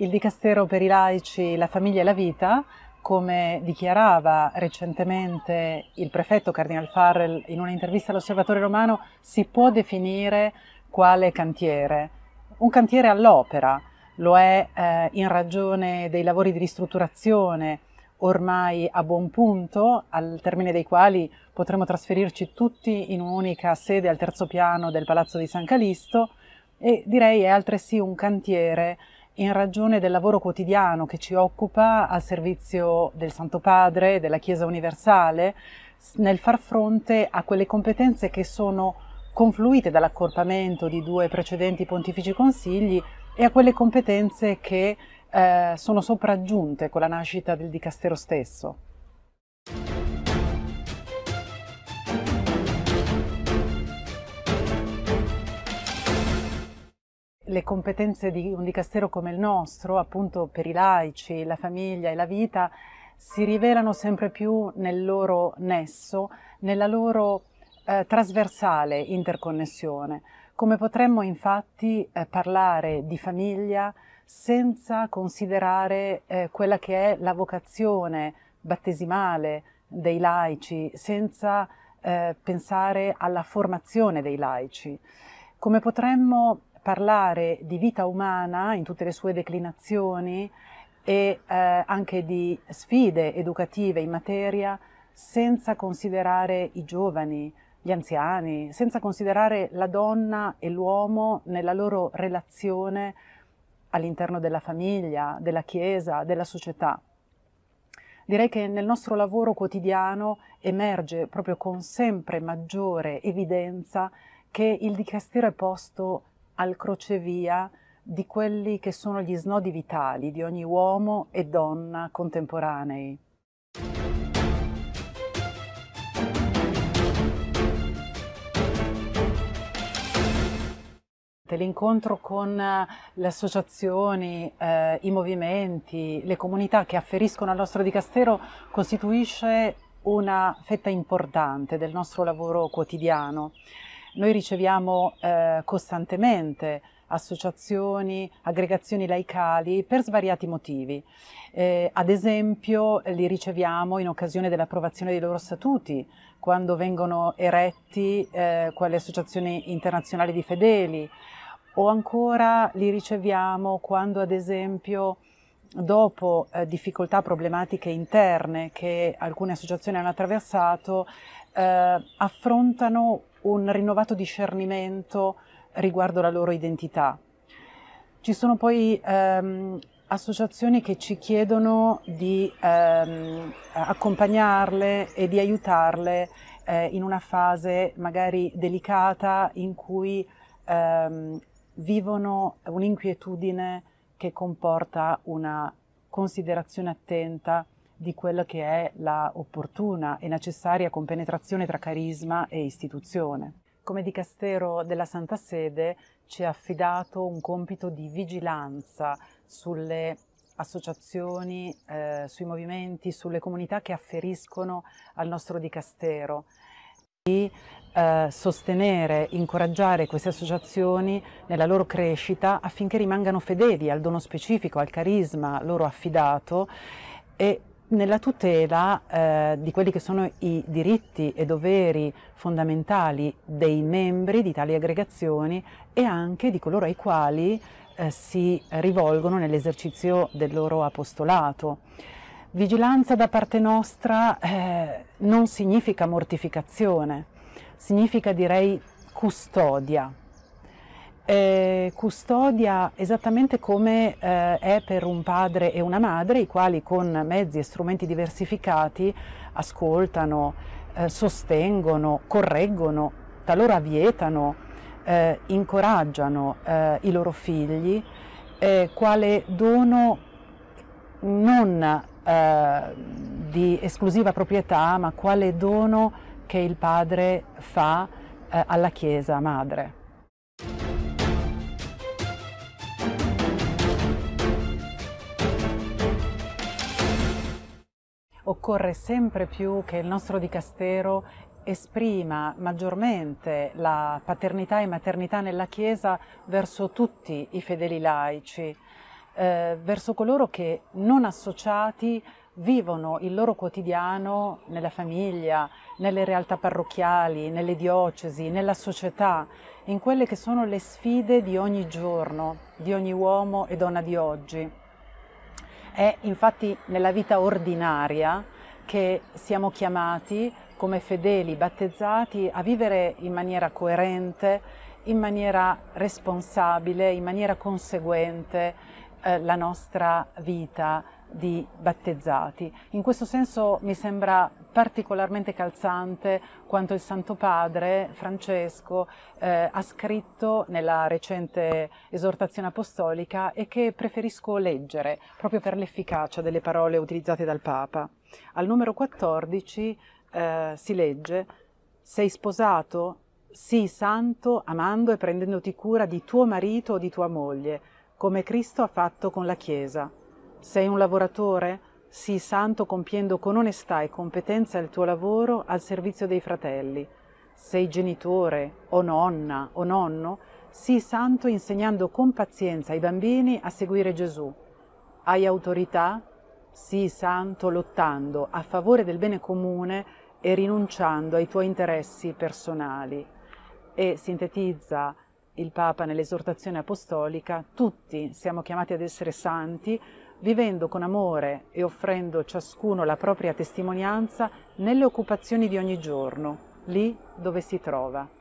Il Dicastero per i laici, la famiglia e la vita, come dichiarava recentemente il prefetto Cardinal Farrell in un'intervista all'Osservatore Romano, si può definire quale cantiere? Un cantiere all'opera, lo è eh, in ragione dei lavori di ristrutturazione ormai a buon punto, al termine dei quali potremo trasferirci tutti in un'unica sede al terzo piano del Palazzo di San Calisto e direi è altresì un cantiere in ragione del lavoro quotidiano che ci occupa al servizio del Santo Padre, della Chiesa Universale, nel far fronte a quelle competenze che sono confluite dall'accorpamento di due precedenti pontifici consigli e a quelle competenze che eh, sono sopraggiunte con la nascita del dicastero stesso. le competenze di un dicastero come il nostro, appunto per i laici, la famiglia e la vita, si rivelano sempre più nel loro nesso, nella loro eh, trasversale interconnessione. Come potremmo infatti eh, parlare di famiglia senza considerare eh, quella che è la vocazione battesimale dei laici, senza eh, pensare alla formazione dei laici? Come potremmo parlare di vita umana in tutte le sue declinazioni e eh, anche di sfide educative in materia senza considerare i giovani, gli anziani, senza considerare la donna e l'uomo nella loro relazione all'interno della famiglia, della chiesa, della società. Direi che nel nostro lavoro quotidiano emerge proprio con sempre maggiore evidenza che il dicastero è posto al crocevia di quelli che sono gli snodi vitali di ogni uomo e donna contemporanei. L'incontro con eh, le associazioni, eh, i movimenti, le comunità che afferiscono al nostro dicastero costituisce una fetta importante del nostro lavoro quotidiano. Noi riceviamo eh, costantemente associazioni, aggregazioni laicali per svariati motivi. Eh, ad esempio li riceviamo in occasione dell'approvazione dei loro statuti, quando vengono eretti eh, quali associazioni internazionali di fedeli, o ancora li riceviamo quando ad esempio dopo eh, difficoltà problematiche interne che alcune associazioni hanno attraversato, eh, affrontano un rinnovato discernimento riguardo la loro identità. Ci sono poi ehm, associazioni che ci chiedono di ehm, accompagnarle e di aiutarle eh, in una fase magari delicata in cui ehm, vivono un'inquietudine che comporta una considerazione attenta di quella che è la opportuna e necessaria compenetrazione tra carisma e istituzione. Come dicastero della Santa Sede ci è affidato un compito di vigilanza sulle associazioni, eh, sui movimenti, sulle comunità che afferiscono al nostro dicastero di eh, sostenere, incoraggiare queste associazioni nella loro crescita affinché rimangano fedeli al dono specifico, al carisma loro affidato e nella tutela eh, di quelli che sono i diritti e doveri fondamentali dei membri di tali aggregazioni e anche di coloro ai quali eh, si rivolgono nell'esercizio del loro apostolato. Vigilanza da parte nostra eh, non significa mortificazione, significa direi custodia eh, custodia esattamente come eh, è per un padre e una madre, i quali con mezzi e strumenti diversificati ascoltano, eh, sostengono, correggono, talora vietano, eh, incoraggiano eh, i loro figli, eh, quale dono non di esclusiva proprietà, ma quale dono che il padre fa alla Chiesa madre. occorre sempre più che il nostro dicastero esprima maggiormente la paternità e maternità nella Chiesa verso tutti i fedeli laici, eh, verso coloro che non associati vivono il loro quotidiano nella famiglia, nelle realtà parrocchiali, nelle diocesi, nella società, in quelle che sono le sfide di ogni giorno, di ogni uomo e donna di oggi. È infatti nella vita ordinaria che siamo chiamati come fedeli battezzati a vivere in maniera coerente, in maniera responsabile, in maniera conseguente, eh, la nostra vita di battezzati. In questo senso mi sembra particolarmente calzante quanto il Santo Padre Francesco eh, ha scritto nella recente esortazione apostolica e che preferisco leggere proprio per l'efficacia delle parole utilizzate dal Papa. Al numero 14 eh, si legge Sei sposato? Sii santo amando e prendendoti cura di tuo marito o di tua moglie come Cristo ha fatto con la Chiesa. Sei un lavoratore? Sii santo compiendo con onestà e competenza il tuo lavoro al servizio dei fratelli. Sei genitore o nonna o nonno? Sii santo insegnando con pazienza ai bambini a seguire Gesù. Hai autorità? Sii santo lottando a favore del bene comune e rinunciando ai tuoi interessi personali. E sintetizza il Papa nell'esortazione apostolica, tutti siamo chiamati ad essere santi, vivendo con amore e offrendo ciascuno la propria testimonianza nelle occupazioni di ogni giorno, lì dove si trova.